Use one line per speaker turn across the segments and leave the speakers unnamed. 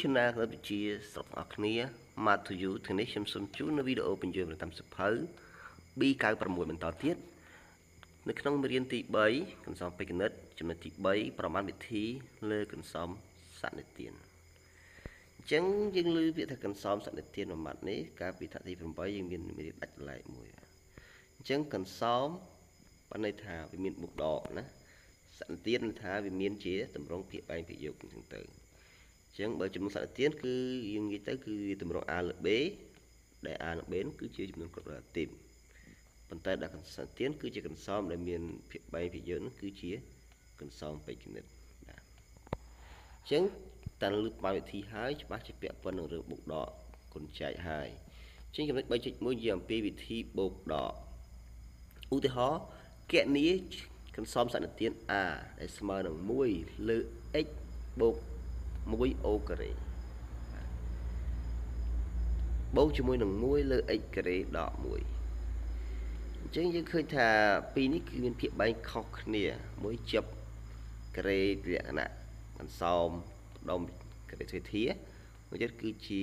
Channel កម្ពុជាស្រុកអរគ្នា Matthew ថ្ងៃនេះខ្ញុំសូមជូននៅវីដេអូបញ្ជើញតាមសិភៅ B96 បន្តទៀតនៅក្នុងមេរៀនទី3កន្សំពេចគណិតចំណុចទី3ប្រមាណវិធី លើកន្សំសន្និទានអញ្ចឹងយើងលើពាក្យថាកន្សំសន្និទានមួយម៉ាត់នេះកាលពីថ្នាក់ទី8យើងមានមេរៀនដាច់ឡែកមួយអញ្ចឹងកន្សំបានន័យថាវាមានមុខដកណាសន្និទានថាវាមាន ជា តម្រងភាគបែងភាគយកអញ្ចឹងទៅចឹងបើចំនួនសត្វទានគឺយើងនិយាយទៅគឺតម្រង់ A លើ B ដែល A និង B នោះគឺជាចំនួនគ្រប់រទីបប៉ុន្តែដាក់កន្សោមទានគឺជាកន្សោមដែលមានភាពបែកពីយើងនោះគឺជាកន្សោមពេជ្រគណិតបាទអញ្ចឹងតាំងលើបាយវិធីហើយច្បាស់ជាពាក់ព័ន្ធនឹងរឿងបុកដកគុណចែកហើយអញ្ចឹងចំណុច3.1និយាយអំពីវិធីបូកដកឧទាហរណ៍គណនីកន្សោមសន្តិទាន A ដែលស្មើនឹង1លើ x បូក1អូការ៉េបូកជាមួយនឹង1លើ x ការ៉េដក1អញ្ចឹងយើងឃើញថាពីរនេះគឺមានភាពបែងខុសគ្នា មួយជិបការ៉េលក្ខណៈអន្សោមដុំការ៉េទ្វេធាមួយទៀតគឺជា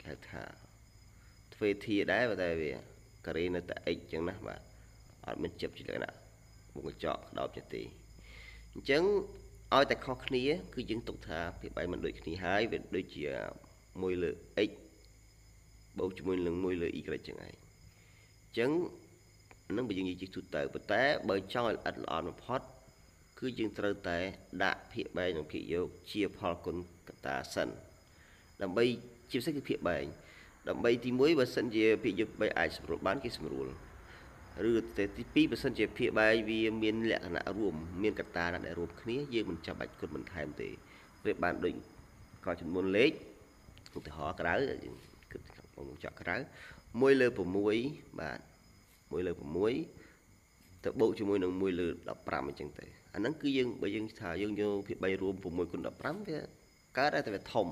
គេហៅថាទ្វេធាដែរប៉ុន្តែវាការ៉េនៅតែ x អញ្ចឹងណាបាទអត់មានជិបជាលក្ខណៈមុខកញ្ចក់ដោបជាទីអញ្ចឹងឲ្យតែខុសគ្នា គឺយើងទុកថាភាពឯងមិនដូចគ្នាហើយវាដូចជាមួយលើ x បូកជាមួយនឹងមួយលើ y ចឹងឯងអញ្ចឹងនឹងបើយើងនិយាយជិះទូទៅប៉ុន្តែបើចង់ឲ្យល្អិតល្អន់បំផុតគឺយើងត្រូវតែដាក់ភាគបែងនិងភាគយកជាផលគុណកតាសិន ដើម្បី ជាពិសេសគឺភាគបែងដើម្បីទី1បើសិនជាភាគយកបែងអាចសម្រួលបានគេសម្រួលឬទី2បើសិនជាភាគបែកវាមានលក្ខណៈរួមមានកត្តាណាដែលរួមគ្នាយើងមិនចាំបាច់គិតបន្ថែមទេប្រៀបបានដូចកចំនួនលេខឧទាហរណ៍ក្រៅយើងគិតក្នុងចក្រក្រៅ1លើ6បាទ1លើ6ទៅបូកជាមួយនឹង1លើ15អញ្ចឹងទៅអាហ្នឹងគឺយើងបើយើងថាយើងយកភាគបែករួម6គុណ15វាកើតតែវាធំ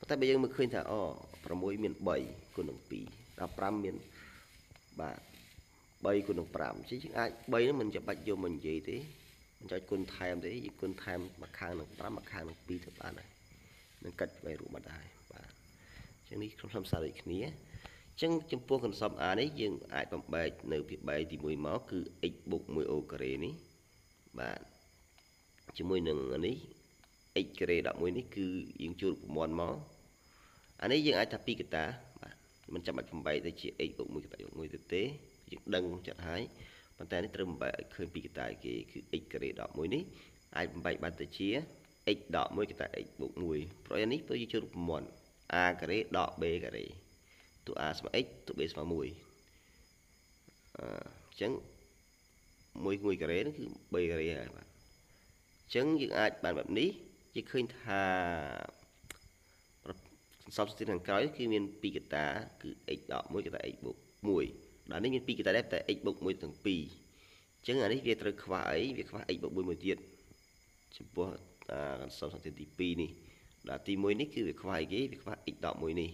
ប៉ុន្តែបើយើងមើលឃើញថាអូ6មាន3គុណនឹង2 15មានបាទ3គុណនឹង5ជាងយើងអាច3នឹងមិនចាំបាច់យកមកនិយាយទេមិនចាំគុណថែមទេយើងគុណថែមមួយខាងនឹង5មួយខាងនឹង2ទៅបានហើយនឹងកាត់បីរួមមកដែរបាទអញ្ចឹងនេះខ្ញុំសំសារដូចគ្នាអញ្ចឹងចំពោះកន្សំអានេះយើងអាចបំបែកនៅភាគ3ទី1មកគឺ x + 1o ការ៉េនេះបាទជាមួយនឹងនេះ x ការ៉េ11នេះគឺយើងជួលប្រព័ន្ធមកអានេះយើងអាចថាពីកតាបាទមិនចាំបាច់បំបែកទៅជា x + 1កតាយក1ទៅទេយើងដឹងចិត្តហើយប៉ុន្តែនេះត្រូវបំបែកឲ្យឃើញពីកតាគេគឺ x ការ៉េ11នេះអាចបំបែកបានទៅជា x 11កតា x បូក1ព្រោះអានេះទៅយើងជួបរូបមន្ត a ការ៉េដក b ការ៉េតួ a ស្មើ x តួ b ស្មើ1អឺអញ្ចឹង1 1ការ៉េហ្នឹងគឺ b ការ៉េហើយបាទអញ្ចឹងយើងអាចបានបែបនេះយើងឃើញថាសន្សំស្ទីខាងក្រោយគឺមាន2កតា គឺ x 11កតា x បូក1ដល់នេះមាន2 data type តែ x បូក1ទាំង2អញ្ចឹងអានេះវាត្រូវខ្វះអីវាខ្វះ x បូក1មួយទៀតចំពោះអាកន្សោលសន្តិទី2នេះដល់ទី1នេះគឺវាខ្វះអីគេវាខ្វះ x 11នេះ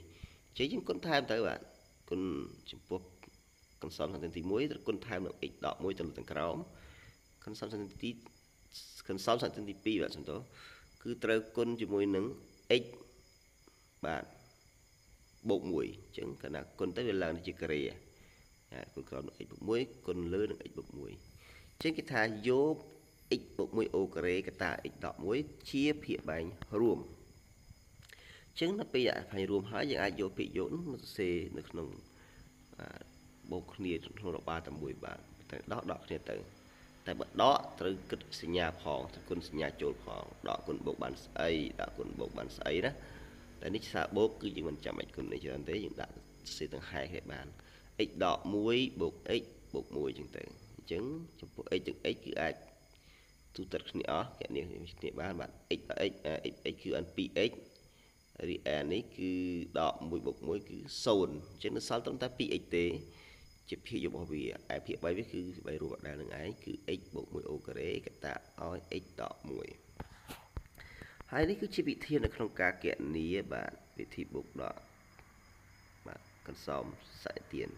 អញ្ចឹងយើងគុណថែមទៅបាទគុណចំពោះកន្សោលសន្តិទី1ត្រូវគុណថែមនឹង x 11ទៅលើទាំងក្រោមកន្សោលសន្តិទីកន្សោលសន្តិទី2បាទសំទោគឺត្រូវគុណជាមួយនឹង x បាទបូក1អញ្ចឹងគណៈគុណទៅវាឡើងជាការ៉េគុណក្រោមនឹង x បូក1គុណលើនឹង x បូក1អញ្ចឹងគេថាយក x បូក1អូការ៉េកតា x 11ជាភាគបែងរួមអញ្ចឹងដល់ពេលភាគរួមហើយយើងអាចយកភាគយកនោះមកសរសេរនៅក្នុងបូកគ្នាក្នុងរបារតែមួយបាទតែដកដកគ្នាទៅតែបើដកត្រូវគិតសញ្ញាផងត្រូវគុណសញ្ញាចូលផងដកគុណបូកបានស្អីដកគុណបូកបានស្អីណាតែនេះសារបូកគឺយើងមិនចាំបាច់គុណនេះច្រើនទេយើងដាក់សេទាំងហែកឲ្យបានអញ x ដក1បូក x បូក1អញ្ចឹងទៅអញ្ចឹងចំពោះ x ទាំង x គឺអាចទូទាត់គ្នាអស់គណនាគ្នាបានបាទ x ដល់ x x គឺ n 2x រីឯនេះគឺដក1បូក1គឺ0អញ្ចឹងនៅសល់ត្រឹមតែ 2x ទេជាភាគរបស់វាឯភាគ3វាគឺបីរួមដដែលនឹងឯងគឺ x បូក 1o ការ៉េកតាឲ្យ x ដក1ហើយនេះគឺជាវិធីនៅក្នុងការគណនាបាទវិធីបូកដកកន្សំសន្និទាន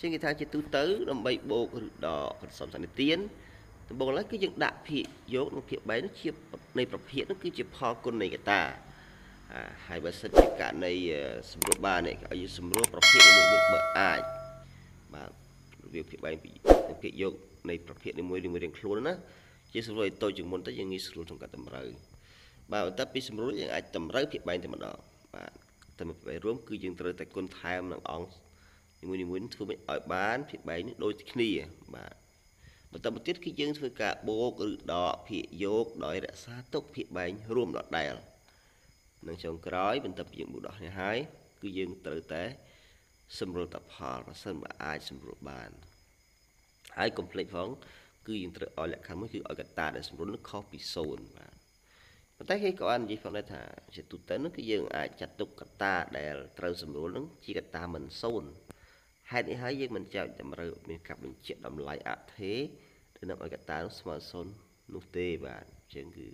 ជាងគេថាជាទូទៅដើម្បីបូកឬដកកន្សំសន្និទានដំបូងឡើយគឺយើងដាក់ភាគយកនិងភាគបែកនោះជា នៃប្រភេទនោះគឺជាផលគុណនៃកតា ហើយបើសិនជាករណីសម្រួលបាននេះឲ្យយើងសម្រួលប្រភេទមួយមួយបើអាចបាទវាភាគបែកពីភាគយកនៃប្រភេទនីមួយៗរៀងខ្លួនណាជាសម្រួលឲ្យតូចជាងមុនទៅយើងងាយស្រួលក្នុងការតម្រូវបាទតែពីសម្រួលយើងអាចតម្រូវភាគបែកតែម្ដងបាទតែមួយផ្នែករួមគឺយើងត្រូវតែគុណថែមនឹងអង្គនីមួយៗធ្វើមិនឲ្យបានភាគបែកនេះដូចគ្នាបាទបន្តមកទៀតគឺយើងធ្វើការបូកឬដកភាគយកដោយរក្សាទុកភាគបែករួមដដែល នឹងចុងក្រោយ បន្ទាប់ពីយើងបូកដោះនេះហើយគឺយើងត្រូវតែសម្រួលតផលបើសិនបើអាចសម្រួលបានហើយកុំភ្លេចផងគឺយើងត្រូវឲ្យលក្ខខណ្ឌមួយគឺឲ្យកតាដែលសម្រួលនឹងខុសពី0បាទប៉ុន្តែគេក៏បាននិយាយផងដែរថាជាទូទៅនោះគឺយើងអាចចាត់ទុកកត្តាដែលត្រូវសម្រួលនឹងជាកត្តាមិនសូន្យហេតុនេះហើយយើងមិនចោលតម្រូវមានការបញ្ជាក់តម្លៃអធិទៅនឹងឲ្យកត្តានោះស្មើសូន្យនោះទេបាទជាងគឺ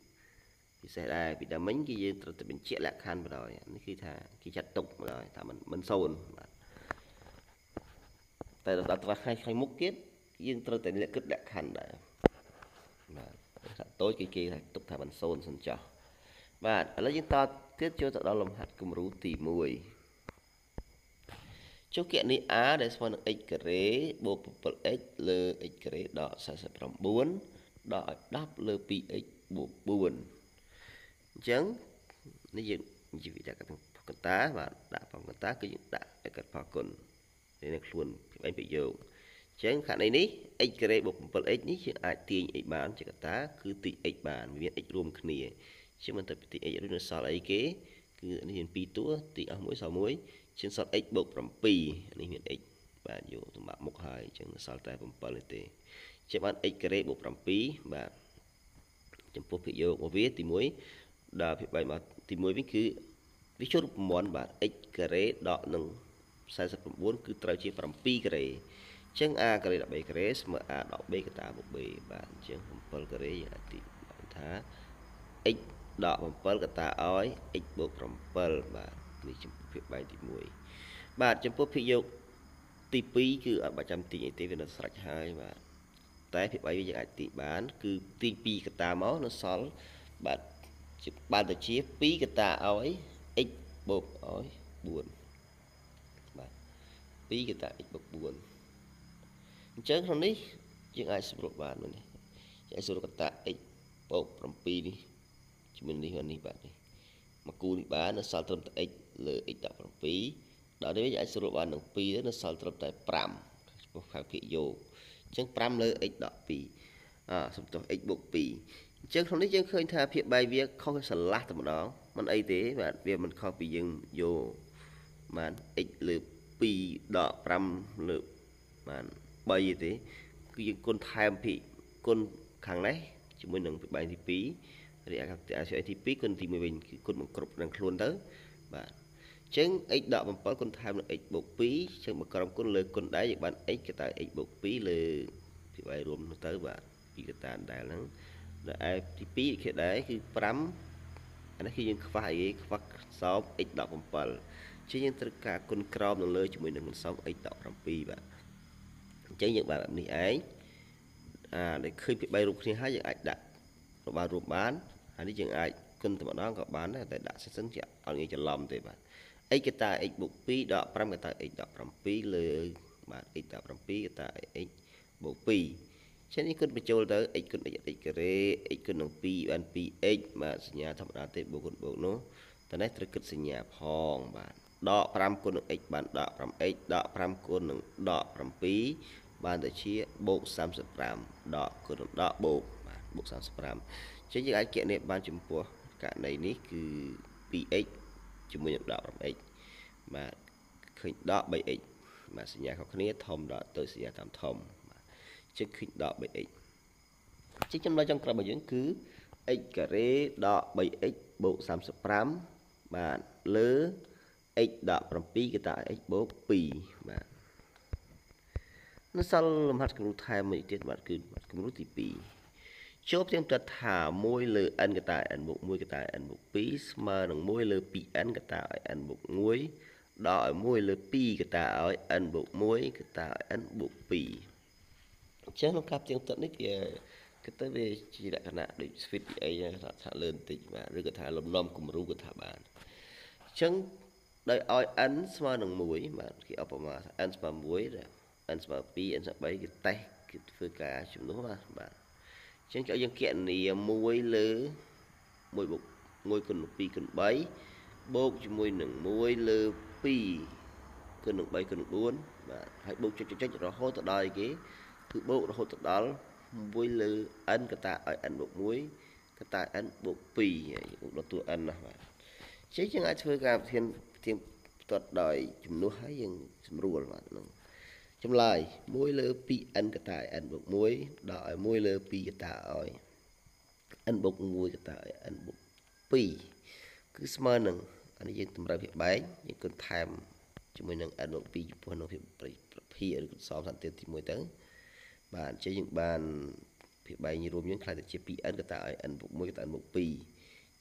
ពិសេសដែរពីដើមមិញគឺយើងត្រូវតែបញ្ជាក់លក្ខខណ្ឌបណ្ដោយនេះគឺថាគេចាត់ទុកបណ្ដោយថាមិនមិនសូន្យបាទតែដល់ត្រាស់ខែខាងមុខទៀតយើងត្រូវតែគិតលក្ខខណ្ឌដែរបាទតូចគេគេថាទុកថាមិនសូន្យសិនចោះបាទឥឡូវយើងតទៀតចូលទៅដល់លំហាត់គំរូទី1ចុះគណនី r ដែលស្មើនឹង x ការ៉េបូក 7x លើ x ការ៉េដក49ដកឲ្យ10លើ 2x បូក4អញ្ចឹងនេះយើងជីវិតដាក់កន្តា បាទដាក់ផងកន្តាគឺយើងដាក់ឯកផលគុណនេះនឹងខ្លួនឯងប្រយោគអញ្ចឹងខាងនេះនេះ x ការ៉េបូក 7x នេះយើងអាចទាញ x បាន ជាកន្តា គឺទាញ x បាន វាមាន x រួមគ្នាជាបន្តពីទី x រួចនឹងសល់អីគេគឺនេះមាន2តួទីអស់1សល់1ជាងសល់ x បូក7នេះមាន x បាទយកសម្រាប់មុខហើយអញ្ចឹងសល់តែ7នេះទេជាបាន x ការ៉េបូក7បាទចំពោះភាគយោគរបស់វាទី1ដល់ភាគបែកមកទី1វិញគឺវាជួបរូបមន្តបាទ x ការ៉េដកនឹង49គឺត្រូវជា7ការ៉េអញ្ចឹង a ការ៉េ13ការ៉េស្មើ a 10b កតាបូក b បាទអញ្ចឹង7ការ៉េយើងអាចទីថា x ដក7កតាឲ្យ x បូក7បាទនេះចំពោះភាគបែកទី1បាទចំពោះភាគយកទី2គឺអត់បាច់ចាំទាញអីទេវានៅស្រេចហើយ បាទតែភាគបែកវាយើងអាចទាញបាន គឺទាញ2កតាមកនៅសល់បាទបានទៅជា2កតាឲ្យ x បូកឲ្យ4បាទ2កតា x បូក4អញ្ចឹងក្នុងនេះយើងអាចសម្រួលបាននេះយើងអាចសម្រួលកតា x បូក7នេះមាននេះមាននេះបាទនេះមួយគូនេះបាននៅសល់ត្រឹមតែ x លើ x 17ដល់នេះយើងអាចសរុបបាននឹង2នៅ សល់ត្រឹមតែ5ចំពោះខាងភាគយោគអញ្ចឹង5លើ x 12អ่าសំទោស x 2អញ្ចឹងក្នុងនេះយើងឃើញថាភាគបាយវាខុសស្រឡះតែម្ដងមិនអីទេបាទវាមិនខុសពីយើងយោបាន x លើ2ដក5លើបាន3ទេ គឺយើងគុណថែមភាគគុណខាងនេះជាមួយនឹងភាគបាយទី2រីឯអាស្រ័យទី2គុណទី1វិញគឺគុណបង្គ្រប់នឹងខ្លួនទៅបាទអញ្ចឹង x ដក7គុណថែមនឹង x បូក2អញ្ចឹងបើក្រុមគុណលើគុណដែរយើងបាន x គេតើ x បូក2លើពីបាយរួមទៅបាទពីកតាដែលហ្នឹងដល់ឯទី2គេដែរគឺ5អានេះគឺយើងខ្វះអីខ្វះសោម x 17ជាយើងត្រូវការគុណក្រោមនៅលើជាមួយនឹងសោម x 17បាទអញ្ចឹងយើងបានបែបនេះឯងអាដែលឃើញពី3រូបគ្នាហើយយើងអាចដាក់របស់រួមបានហើយនេះយើងអាចគុណតែម្ដងក៏បានដែរតែដាក់សិនជាអត់ងាយច្រឡំទេបាទ x កតា x បូក2ដក5កតា x ដក7លើបាទ x ដក7កតា x បូក2ចឹងនេះគុណបញ្ចូលទៅ x គុណ x x ការ៉េ x គុណនឹង2បាន 2x បាទសញ្ញាធម្មតាទេបូកគុណបូកនោះតែនេះត្រូវគិតសញ្ញា ផងបាទដក5គុណនឹង x បានដក 5x ដក5គុណនឹងដក7បានទៅជាបូក35ដកគុណនឹងដកបូកបូក35ចឹងយើងអាចគណនាបានចំពោះករណីនេះគឺ 2x ជាមួយនឹង 15x បាទឃើញដក 3x បាទសញ្ញាខុសគ្នាធំដកទៅសញ្ញាតាមធំបាទចឹងឃើញដក 3x ចឹងចំណុចចុងក្រោយរបស់យើង គឺ x ការ៉េដក 3x បូក35បាទលើ x ដក7គេតា x បូក2បាទនៅសល់លំហាត់គំរូថែមមួយទៀតបាទគឺគំរូទី2ចូលផ្ទៀងផ្ទាត់ថា1លើ n កតា n មុខ1កតា n មុខ2ស្មើនឹង1លើ 2n កតាឲ្យ n មុខ1ដល់ឲ្យ1លើ2កតាឲ្យ n មុខ1កតាឲ្យ n មុខ2អញ្ចឹងក្នុងការផ្ទៀងផ្ទាត់នេះគេគឺទៅវាជាលក្ខណៈដូច switch អីថាលើបន្តិចបាទឬក៏ថាលំនាំគំរូក៏ថាបានអញ្ចឹងដោយឲ្យ n ស្មើនឹង1បាទគេឧបមាថា n ស្មើ1 n ស្មើ2 n ស្មើ3គេតេស្តគេធ្វើការជំនួសបាទបាទចឹងចុះយើងគណនា1លើ1បូក1គុណ2គុណ3បូកជាមួយនឹង1លើ2គុណនឹង3គុណ4បាទហើយបូកចុចចុចរហូតទៅដល់គេគឺបូករហូតទៅដល់1លើ n កតាឲ្យ n បូក1កតា n បូក2ហើយបូកដល់តួ n ណាបាទចឹងយើងអាចធ្វើការប្រធានប្រធានផ្ទាត់ដោយ ចំនួនហើយយើងស្រួលបាទហ្នឹងចម្លើយ1លើ 2n កតា n បូក1ដល់ឲ្យ1លើ2កតាឲ្យ n បូក1កតាឲ្យ n បូក2គឺស្មើនឹងអានេះយើងតម្រូវវាបែកយើងគិតថែមជាមួយនឹង n បូក2ចំពោះនៅភាពប្រភេទឬសំសន្តិទី1ទៅបាទអញ្ចឹងយើងបានភាពបែកនេះរួមយើងខ្លាំងតែជា 2n កតាឲ្យ n បូក1កតា n បូក2អ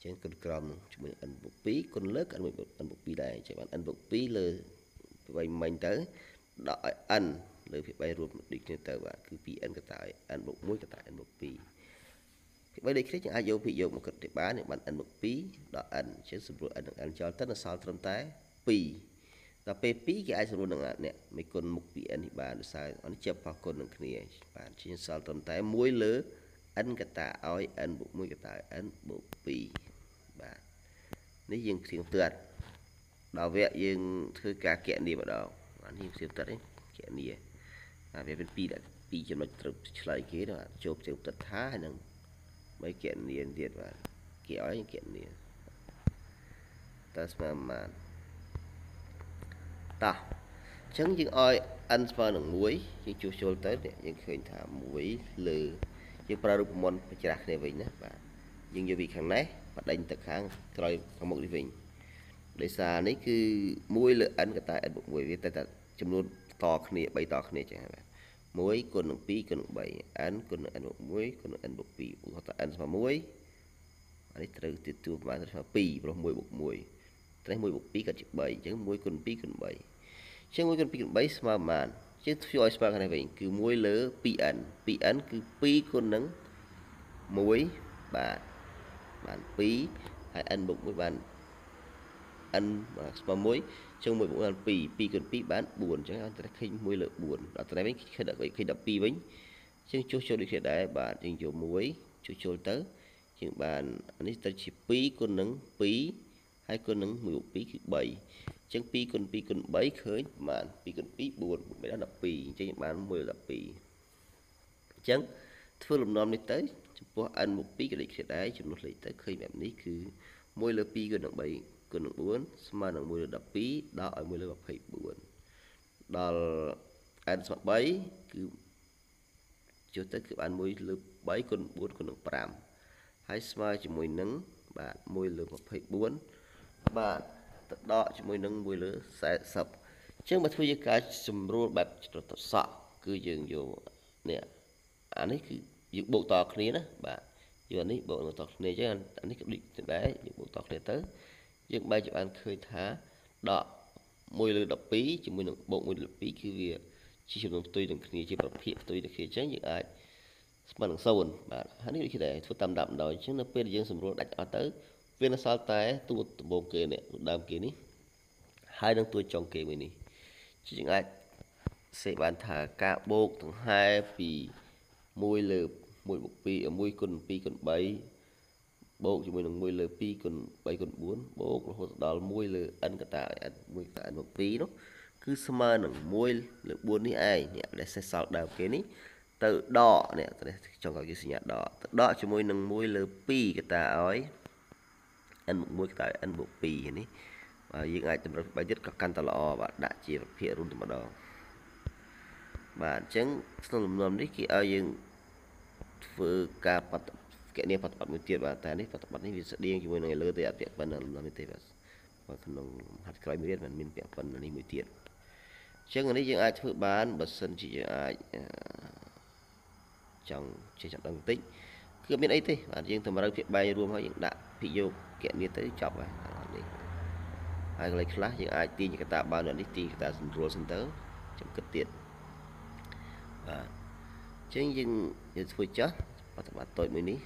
ញ្ចឹងគុណក្រមជាមួយ n បូក2គុណលើក n បូក2ដែរអញ្ចឹងបាន n បូក2លើបែកមិញទៅដកឲ្យ n លើភាគ3រួមដូចគ្នាទៅបាទគឺ 2n កតាឲ្យ n បូក1កតា n បូក2ភាគ3ដូចគ្នាយើងអាចយកភាគយកមកគិតទៅបានយើងបាន n បូក2ដក n ជាសម្រួល n និង n ចោលទៅនៅសល់ត្រឹមតែ2ដល់ពេល2គេអាចសម្រួលនឹងអ្នកមេគុណមុខ 2n នេះបានដូចសារអនជាផុសគុណនឹងគ្នាបានជាសល់ត្រឹមតែ1លើ n កតាឲ្យ n បូក1កតាឲ្យ n បូក2បាទនេះយើងគ្រៀងផ្ទាត់ដល់វគ្គយើងធ្វើការកណនីម្ដងបាទនេះផ្សេងទឹកឯងគណនីអាវាមានពីរដាក់ពីរចំណុចត្រូវឆ្លើយគេដល់ចូលផ្សេងទឹកថាហើយនឹងបីគណនីទៀតបាទគេឲ្យគណនីតើស្មើប៉ុន្មានតោះអញ្ចឹងយើងឲ្យ n ស្មើនឹង1យើងជួសជុលទៅយើងឃើញថា1លើយើងប្រើរូបមន្តបច្ច្រាស់គ្នាវិញណាបាទយើងយកពីខាងនេះបដិញទៅខាងក្រោយខាងមុខនេះវិញដោយសារនេះគឺ1លើ n កតា n បូក1វាតែតែចំនួនតគ្នា3តគ្នាចឹងបាទ1គុណនឹង2គុណនឹង3 n គុណនឹង n 1គុណនឹង n 2ឧទាហរណ៍ថា n ស្មើ1អានេះត្រូវទទួលបានស្មើ2ព្រោះ1បូក1ត្រេះ1បូក2ក៏ជា3អញ្ចឹង1គុណ2គុណ3អញ្ចឹង1គុណ2គុណ3ស្មើប៉ុន្មានជាងធ្វើឲ្យស្មើគ្នាវិញគឺ1លើ 2n 2n គឺ2គុណនឹង1បាទបាន2ហើយ n បូក1បាន n ស្មើ1ជើង1បូកនឹង2 2គុណ2បាន4អញ្ចឹងអន្តរេខេ1លើ4ដល់តែវិញខេតខេត12វិញជើងជួសចូលដូចគ្នាដែរបាទយើងយក1ជួសចូលទៅជើងបាននេះទៅជា2គុណនឹង2ហើយគុណនឹង1 2គឺ3អញ្ចឹង2គុណ2គុណ3ឃើញបាន2គុណ2 4មិនដល់12អញ្ចឹងបាន1 12អញ្ចឹងធ្វើលំនាំនេះទៅចំពោះ n មក2ក៏ដូចគ្នាដែរចំនួនលេខទៅឃើញបែបនេះគឺ1លើ2គុណនឹង3គុណនឹង4ស្មើនឹង1លើ12ដល់ឲ្យ1លើ24ដល់ n ស្មើ3គឺចុះទៅគឺបាន1លើ3គុណ4គុណនឹង5ហើយស្មើជាមួយនឹងបាទ1លើ24បាទទៅដកជាមួយនឹង1លើ40អញ្ចឹងបើធ្វើជាការសម្រួលបែបច្រត់សក់គឺយើងយកនេះអានេះគឺយើងបូកតគ្នាណាបាទយកនេះបូកតគ្នាអញ្ចឹងអានេះក៏ដូចដែរយើងបូកតគ្នាទៅយើងបែរជាបានឃើញថាដក1លើ12ជាមួយនឹងបូក1លើ2គឺវា ជាចំនួនផ្ទុយនឹងគ្នាជាប្រភេទផ្ទុយនឹងគ្នាអញ្ចឹងយើងអាច ស្មើនឹង0បាទហើយនេះដូចគ្នាដែរធ្វើតាមដាប់ម្ដងអញ្ចឹងនៅពេលដែលយើងសម្រួលដាច់អស់ទៅ វានៅសល់តែតួដំបូងគេនេះដើមគេនេះហើយនឹងតួចុងគេមួយនេះយើងអាចសេបានថាការបូកដង្ហែពី1លើ1បូក2 1គុណ2គុណ3បូកជាមួយនឹង1លើ2គុណ3គុណ4បូករហូតដល់1លើ n កតា n 1កតា n មក2នោះគឺស្មើនឹង1លើ4នេះឯងអ្នកដែលសេះសល់ដើមគេនេះទៅដកនេះចង់ឲ្យគេសញ្ញាដកទៅដកជាមួយនឹង1លើ2កតាឲ្យ n មក1កតា n មក2នេះបាទយើងអាចតម្រូវបាយទៀតក៏កាន់តែល្អបាទដាក់ជាវិភាគរួមតែម្ដងបាទអញ្ចឹងក្នុងលំនាំនេះគេឲ្យយើងធ្វើការបដិគណនីប្រតិបត្តិមួយទៀតបាទតែនេះប្រតិបត្តិនេះវាស្តៀងជាមួយនឹងលើទេអត់ពាក់ប៉ុណ្ណាលំនាំទេបាទបាទក្នុងហាត់ក្រោយមួយទៀតមិនមានពាក់ប៉ុណ្ណានេះមួយទៀតអញ្ចឹងនេះយើងអាចធ្វើបានបើសិនជាយើងអាចចង់ចេះចាំដឹងបន្តិចគឺមានអីទេបាទយើងតម្រូវភាគបែងរួមហើយយើងដាក់ភិយោគគណនីទៅចប់ហើយនេះហើយកន្លែងខ្លះយើងអាចទាញកតាបាននេះទីកតាសម្រួលសិនទៅចាំគិតទៀតបាទអញ្ចឹងយើងយើងធ្វើចាស់បប្រតិបត្តិតូចមួយនេះ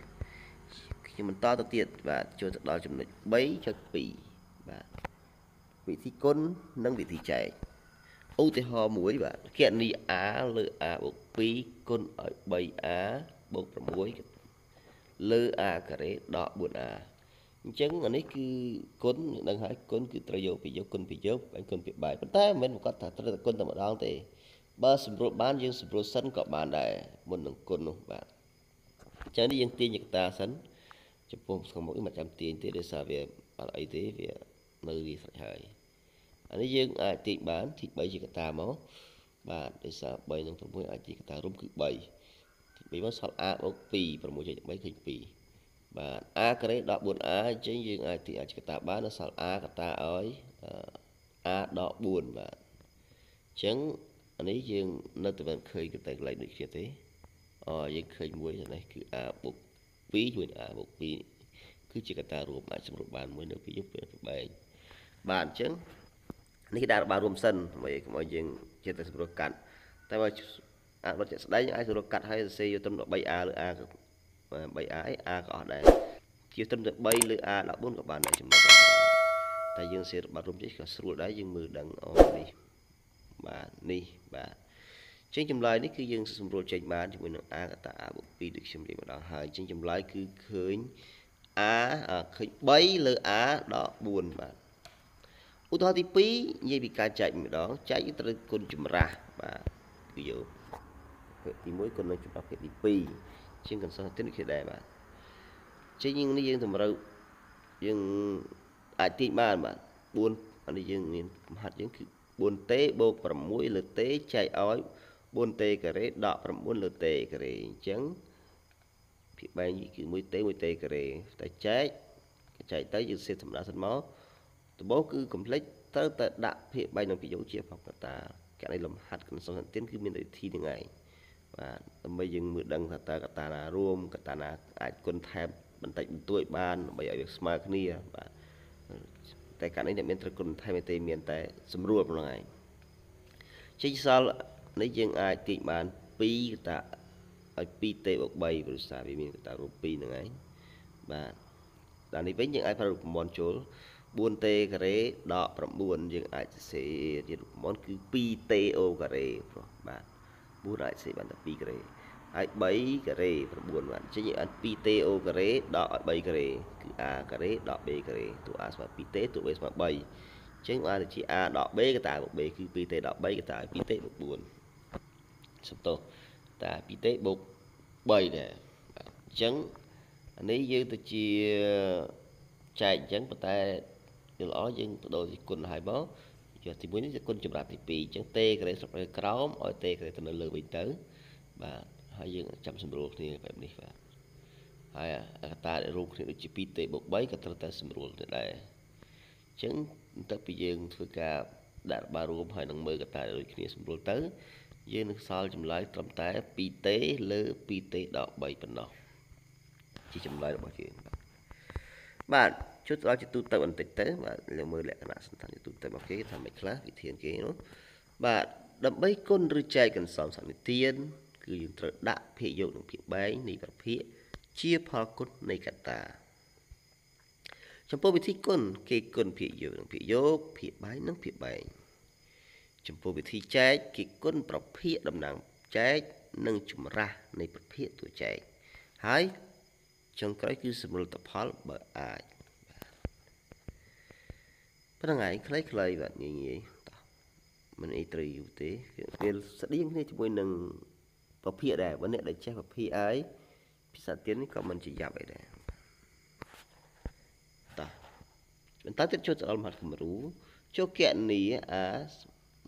យើងបន្តទៅទៀតបាទចូលទៅដល់ចំណុច3.2បាទវិធីគុណនិងវិធីចែកឧទាហរណ៍មួយបាទគណនី a លើ a បូក2គុណឲ្យ 3a បូក6លើ a ការ៉េដក 4a អញ្ចឹងអានេះគឺគុណដឹងហើយគុណគឺត្រូវយកពីយកគុណពីយកហើយគុណពីបាយប៉ុន្តែមិនមែនប្រកាសថាត្រូវតែគុណតែម្ដងទេបើសម្រួលបានយើងសម្រួលសិនក៏បានដែរមុននឹងគុណនោះបាទអញ្ចឹងនេះយើងទាញយកតាសិនចំពោះខាងមុខនេះមិនចាំទាញទេដោយសារវាបាត់អីទេវានៅវាស្រេចហើយអានេះយើងអាចទាញបានទី3ជាកតាមកបាទដោយសារ3និង6អាចជាកតារួមគឺ3ទី3មកសល់ A បូក2 6.3ឃើញ2បាទ A ក្រេ 14A អញ្ចឹងយើងអាចទាញអាចកតាបាននៅសល់ A កតាឲ្យ A ដល់4បាទអញ្ចឹងអានេះយើងនៅតែមិនឃើញកន្លែងដូចគ្នាទេអយើងឃើញមួយនេះគឺ A បូក2ជាមួយ a បូក2គឺជាកត្តារួមអាចសម្រួលបានមួយនៅពីយើងពេលប្របែកបាទអញ្ចឹងនេះដាក់របស់រួមសិនដើម្បីកុំឲ្យយើងចេះតែសម្រួលកាត់តែបើអាចរត់ជាក់ស្ដែងអាចសម្រួលកាត់ឲ្យសរសេរយកត្រឹម 3a ឬ a 3a អី a ក៏អស់ដែរជាត្រឹមតែ3ឬ a 14ក៏បានដែរចំណុចតែយើងសេររបស់រួមចេះក៏ស្រួលដែរយើងមើលដឹងអូនេះបាទនេះបាទចឹងចម្លើយនេះគឺយើងសម្រួលចេញបានជាមួយនឹង a កតា a បូក2ដូចខ្ញុំនិយាយម្ដងហើយចឹងចម្លើយគឺឃើញ a ឃើញ3លើ a ដល់4បាទឧទាហរណ៍ទី2និយាយពីការចែកម្ដងចែកត្រូវគុណចម្រាស់បាទគឺយកភាគទី1គុណនឹងចម្រាស់ភាគទី2ជាងកន្សោះទីនេះគេដែរបាទជាងយើងនេះយើងតម្រូវយើងអាចទាញបានបាទ4អានេះយើងមានកំហាត់យើងគឺ 4t បូក6លើ t ចែកឲ្យ4 4តេការ៉េដក9លើតេការ៉េអញ្ចឹងភាគបែងគឺ1តេ1តេការ៉េតែចែកចែកទៅយើងសេះសម្រាប់សិនមកដំបូងគឺកុំភ្លេចត្រូវតែដាក់ភាគបែងនឹងប្រយោគជាផកតាកណីលំហាត់ក្នុងសំសន្ទានគឺមានវិធីហ្នឹងឯងបាទដើម្បីយើងមើលដឹងថាតើកតាណារួមកតាណាអាចគុណថែមបន្តិចបន្តួច បានដើម្បីឲ្យវាស្មើគ្នាបាទតែកណីអ្នកមានត្រូវគុណថែមទេមានតែសម្រួលប៉ុណ្ណឹងឯងចេញសល់នេះយើងអាចទាញបាន2កតាឲ្យ2ទេបូក3ព្រោះសារវាមានកតារូប2ហ្នឹងឯងបាទដល់នេះវិញយើងអាចប្រើរូបមន្តចូល4ទេការ៉េដក9យើងអាចសរសេរជារូបមន្តគឺ2ទេអូការ៉េព្រោះបាទ4អាចសរសេរបានតែ2ការ៉េហើយ3ការ៉េ9បាទអញ្ចឹងយើងអាច2ទេអូការ៉េដកឲ្យ3ការ៉េគឺ a ការ៉េដក b ការ៉េតួ a ស្មើ2ទេតួ b ស្មើ3អញ្ចឹងអាចជា a ដក b កតាបូក b គឺ2ទេដក3កតាឲ្យ2ទេបូក4សំទោសតាពីទេបូក3ដែរអញ្ចឹងអានេះយើងទៅជាចែកអញ្ចឹងប៉ុន្តែវាល្អយើងបដូរជាគុណឲ្យមកយកទី1នេះជាគុណចម្រាប់ទី2អញ្ចឹងតេក្រេស្រុកនៅក្រោមឲ្យតេក្រេទៅនៅលើវិញទៅបាទហើយយើងចាំសម្រួលគ្នាបែបនេះបាទហើយអាតារូបគ្នាដូចជា2តេបូក3ក៏ត្រូវតែសម្រួលទៅដែរអញ្ចឹងបន្ទាប់ពីយើង ធ្វើការដាក់បារួមហើយនឹងមើលកតាដូចគ្នាសម្រួលទៅយើងនឹងសល់ចម្លើយត្រឹមតែ 2t លើ 2t ដល់3ប៉ុណ្ណោះជាចម្លើយរបស់យើងបាទជួយដល់ជាទូទៅបន្តិចទៅបាទលើមើលលក្ខណៈសន្តានជាទូទៅរបស់គេថាមិនខ្លះវិធានគេនោះបាទដើម្បីគុណឬចែកកន្សោមសន្និទាន គឺយើងត្រូវដាក់ភាគយោគនិងភាគបែងនៃប្រភេទជាផលគុណនៃកត្តា ចំពោះវិធីគុណគេគុណភាគយោគនិងភាគយោគភាគបែងនិងភាគបែងចំពោះវិធីចែកគឺគុណប្រភេទតំណាងចែកនិងចម្រាស់នៃប្រភេទតួចែកហើយចុងក្រោយគឺសម្រួលតផលបើអាចប៉ុណ្្នឹងឯងខ្លីៗបាទងាយងាយតោះមិនអីត្រូវយូរទេវាស្តៀងគ្នាជាមួយនឹងប្រភេទដែរបើអ្នកដែលចេះប្រភេទហើយភាសាទៀននេះក៏មិនជាយ៉ាប់អីដែរតោះបន្តទៀតចូលទៅដល់មហាគំរូចូលកណនីអា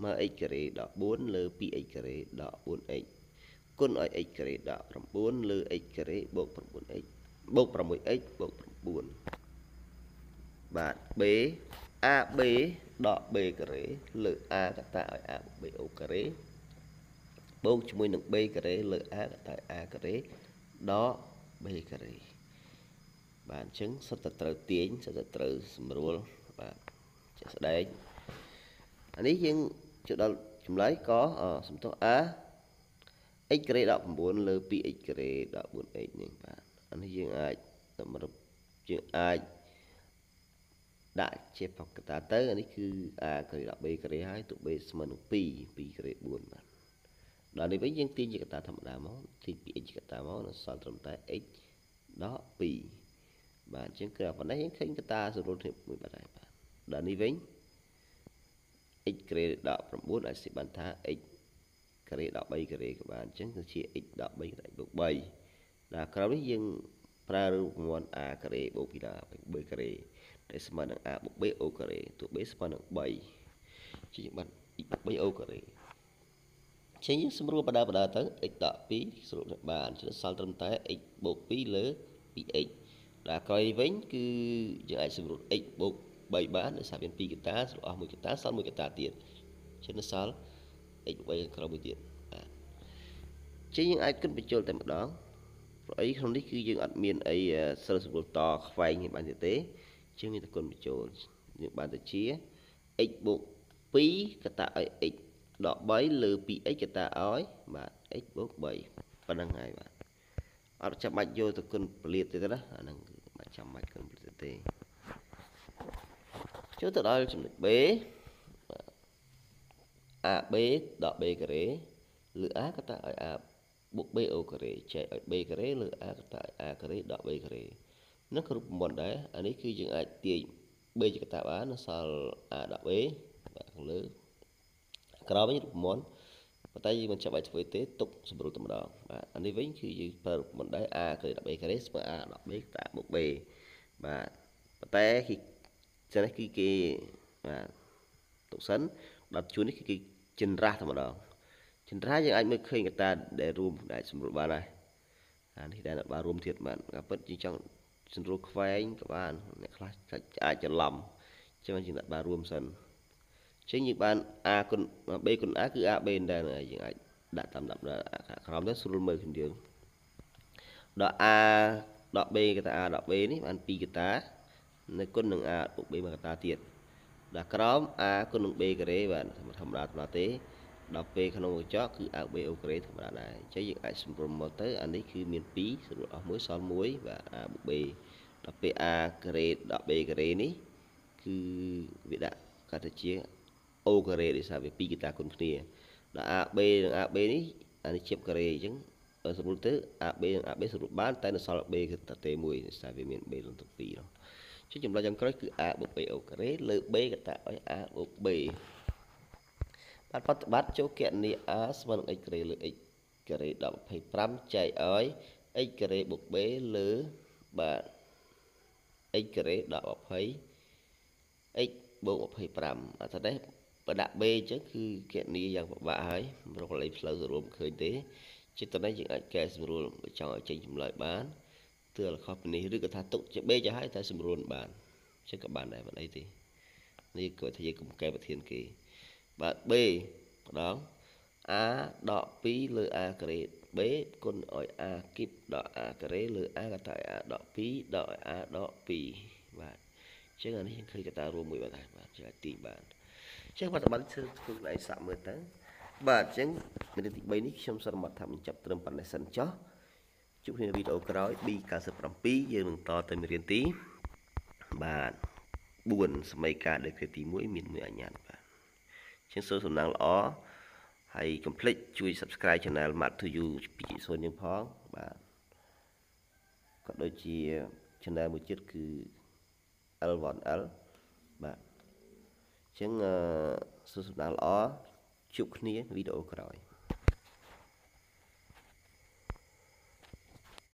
មើល x ការ៉េ14លើ 2x ការ៉េ 14x គុណឲ្យ x ការ៉េ19លើ x ការ៉េបូក 9x បូក 6x បូក9បាទ b ab ដក b ការ៉េលើ a កតាឲ្យ a b o ការ៉េបូកជាមួយនឹង b ការ៉េលើ a កតាឲ្យ a ការ៉េដក b ការ៉េបាទអញ្ចឹងសិតតែត្រូវទាញសិតតែត្រូវសម្រួលបាទជាក់ស្ដែងអានេះយើងចូលដល់ចម្លើយក៏សំទោស a x ក្រេ19លើ 2x ក្រេ 14x នឹងបាទអានេះយើងអាចសម្រាប់យើងអាចដាក់ជាបកតាទៅអានេះគឺ a ក្រេ b ក្រេហើយទូ b ស្មើនឹង2 2ក្រេ4បាទដល់នេះវិញយើងទាញជាកតាធម្មតាមកទាញ 2x ជាកតាមកនៅសល់ត្រឹមតែ x ដល់2បាទអញ្ចឹងគឺប៉ុណ្ណេះយើងឃើញកតាសរុបធៀបមួយបាទហើយបាទដល់នេះវិញ x ក្រេដក9អាចស្ទាបបានថា x ការ៉េ13ការ៉េក៏បានអញ្ចឹងគឺជា x 13ការ៉េបូក3ដល់ក្រោយនេះយើងប្រើរូបមន្ត a ការ៉េបូក b ដល់បេការ៉េដែលស្មើនឹង a បូក b o ការ៉េតួ b ស្មើនឹង3ជាបាត់ x 3 o ការ៉េអញ្ចឹងយើងសម្រួលបដាបដាទៅ x ដក2ស្រួលបានជាសល់ត្រឹមតែ x បូក2លើ 2x ដល់ក្រោយវិញគឺយើងអាចសម្រួល x បូក3បានដោយសារមាន2កតាស្រួលអស់មួយកតាសល់មួយកតាទៀតចឹងសល់ x 3ក្រោមមួយទៀតបាទចឹងយើងអាចគិតបញ្ចូលតែម្ដងព្រោះអីក្នុងនេះគឺយើងអត់មានអីសិលសម្រួលតខ្វែងនេះបានទៀតទេជាងមានតែគុណបញ្ចូលយើងបានតែជា x បូក2កតាឲ្យ x ដក3លើ 2x កតាឲ្យបាទ x បូក3ប៉ុណ្្នឹងហើយបាទអត់ចាំបាច់យកទៅគុណពលិតទេណាអាហ្នឹងគឺមិនចាំបាច់គុណពលិតទេចុះទៅដល់ចំណុច B AB ដល់ B ការ៉េលើ A កតាឲ្យ A បុក BO ការ៉េចែកឲ្យ B ការ៉េលើ A កតាឲ្យ A ការ៉េដល់ B ការ៉េនឹងគ្រប់ប្រព័ន្ធដែរអានេះគឺយើងអាចទាយ B ជាកតាបាននៅសល់ A ដល់ B បាទខាងលើក្រោមវិញរូបមន្តប៉ុន្តែយើងមិនចាំបាច់ធ្វើទេទុកសម្រួលតែម្ដងបាទអានេះវិញគឺយើងប្រើរូបមន្តដែរ A ក្រេ A ក្រេស្មើ A 10 B តាបុក B បាទប៉ុន្តែគឺចឹងនេះគឺគេបាទទុកសិនដល់ជួននេះគឺគេចិនរះតែម្ដងចិនរះយើងអាចមើលឃើញកតាដែលរួមដែលសម្រួលបានដែរអានេះដែលបានរួមទៀតបានក៏ពិតយើងចង់សម្រួលខ្វែងក៏បាន អ្នកខ្លះអាចច្រឡំចឹងយើងដាក់បានរួមសិនចឹងយើងបាន a គុណ b គុណ a គឺ ab ដែរយើងអាចដាក់តាមដាក់ក្រោមទៅស្រួលមើលខ្លួនយើងដល់ a ដល់ b កតា a ដល់ b នេះបាន2កតានៅគុណនឹង a បូក b មកកតាទៀតដល់ក្រោម a គុណនឹង b ការ៉េបាទធម្មតាធម្មតាទេដល់ពេលក្នុងកញ្ចក់គឺ a b o ការ៉េធម្មតាដែរអញ្ចឹងយើងអាចសម្រុំមកទៅអានេះគឺមាន2ស្រួលអស់មួយសល់1បាទ a បូក b ដល់ពេល a ការ៉េដល់ b ការ៉េនេះគឺវាដាក់កាត់ទៅជា o ការ៉េដោយសារវា2កតាគុណគ្នាដល់ a b និង a b នេះអានេះជាបការ៉េអញ្ចឹងសម្រួលទៅ a b និង a b សម្រួលបានតែនៅសល់ b គឺតែទេមួយដោយសារវាមាន b លំទៅ2នោះជាចម្លើយចុងក្រោយគឺ a បូក b អូការ៉េលើ b កតាឲ្យ a បូក b បាទបប្រតិបត្តិចូលគណនី a ស្មើនឹង x ការ៉េលើ x ការ៉េដល់25ចែកឲ្យ x ការ៉េបូក b លើបាទ x ការ៉េដល់20 x បូក25អត់ទេបើដាក់ b អញ្ចឹងគឺគណនីយ៉ាងពិបាកហើយរកលេខផ្លូវរួមឃើញទេចិត្តនេះយើងអាចកែសម្រួលបើចង់ឲ្យចេញចម្លើយបានទើលខុសពីនេះឬក៏ថាទុកជាបេចាឲ្យតែសម្រួលបានចឹងក៏បានដែរមិនអីទេនេះគឺថាយើងកំកែប្រធានគេបាទ B ម្ដង A ដក2លើ A ក្រេត B គុណឲ្យ A គីបដក A ក្រេលើ A កតា A ដក2ដក A ដក2បាទចឹងអានេះយើងឃើញកតារួមមួយបាទបាទជាទីបាទចឹងបច្ចុប្បន្នធ្វើធ្វើខ្លួនឯងសាក់មើលទៅបាទអញ្ចឹងមេរៀនទី3នេះខ្ញុំសន្មតថាបញ្ចប់ត្រឹមប៉ុណ្ណេះសិនចុះជួបគ្នានៅវីដេអូក្រោយ B97 យើងនឹងតទៅមេរៀនទីបាទ4សម័យកាលដែលគ្រាទី1មានមួយអាញាតបាទជាងសូមសំឡេងល្អហើយកុំភ្លេច ជួយ subscribe channel Mat to You ពីសូនយើងផងបាទក៏ដូចជា channel មួយទៀតគឺ L1L បាទអញ្ចឹងសូមសំឡេងល្អជួបគ្នាវីដេអូក្រោយ